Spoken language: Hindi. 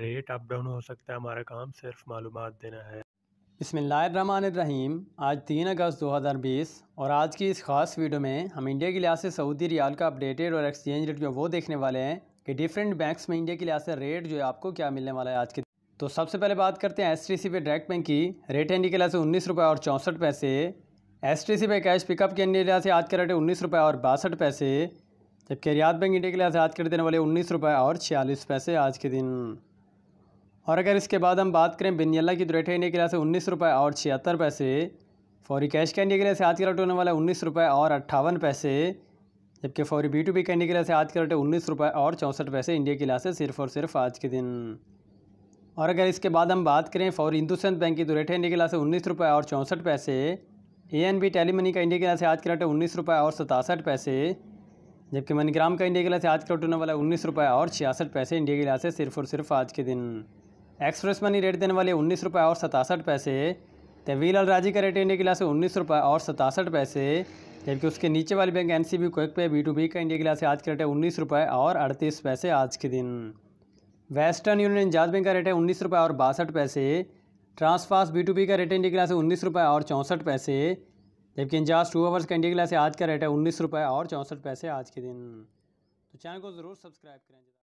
रेट अप डाउन हो सकता है हमारा काम सिर्फ मालूम देना है बसमीम आज तीन अगस्त 2020 और आज की इस खास वीडियो में हम इंडिया के लिहाज से सऊदी रियाल का अपडेटेड और एक्सचेंज रेट जो वो देखने वाले हैं कि डिफरेंट बैंक्स में इंडिया के लिहाज से रेट जो है आपको क्या मिलने वाला है आज के तो सबसे पहले बात करते हैं S T C pay direct bank की रेट इंडिया के लिहाज से उन्नीस रुपये और चौंसठ पैसे एस टी सी पे कैश पिकअप के इंडिया लिहाज से आज का रेट है उन्नीस रुपये और बासठ पैसे जबकि रियाद बैंक इंडिया के लिहाज से आज के रेट देने वाले उन्नीस रुपये और छियालीस पैसे आज के दिन और अगर इसके बाद हम बात करें बिनियला की रेट है इंडिया के लिहाज से उन्नीस रुपये और छिहत्तर पैसे फौरी कैश का इंडिया के लिए से आज का रेट होने वाला है उन्नीस रुपये और अट्ठावन पैसे जबकि फौरी बी टू बी का इंडिया के लिए से आज का रेट है उन्नीस रुपये और चौंसठ पैसे इंडिया के लिहाज से सिर्फ और सिर्फ आज के दिन और अगर इसके बाद हम बात करें फौरी हिंदुस्तान बैंक की रेट है इंडिया के लिहाज से उन्नीस रुपये और चौंसठ पैसे A N B tele money का इंडिया के लिहाज से आज का रेट है उन्नीस रुपये और सतासठ पैसे जबकि मनीग्राम का इंडिया के लिहाज से आज का रेट होने वाला है उन्नीस रुपये और छियासठ पैसे इंडिया के लिहाज से सिर्फ और सिर्फ आज के दिन एक्सप्रेस मनी रेट देने वाली उन्नीस रुपये और सतासठ पैसे तवीलाल राजी का रेट इंडिया की क्लास है उन्नीस रुपये और सतासठ पैसे जबकि उसके नीचे वाली bank N C B quick pay B to B का इंडिया की क्लास है आज का रेट है उन्नीस रुपये और अड़तीस पैसे आज के दिन वेस्टर्न यूनियन जात बैंक का रेट है उन्नीस रुपये और बासठ पैसे ट्रांसफास बी टू बी का रेट इंडिया की क्लास है उन्नीस रुपये और चौंसठ पैसे जबकि इंजाज टू आवर्स का इंडिया की क्लास है आज का रेट है उन्नीस रुपये और चौंसठ पैसे आज के दिन तो चैनल को ज़रूर सब्सक्राइब करें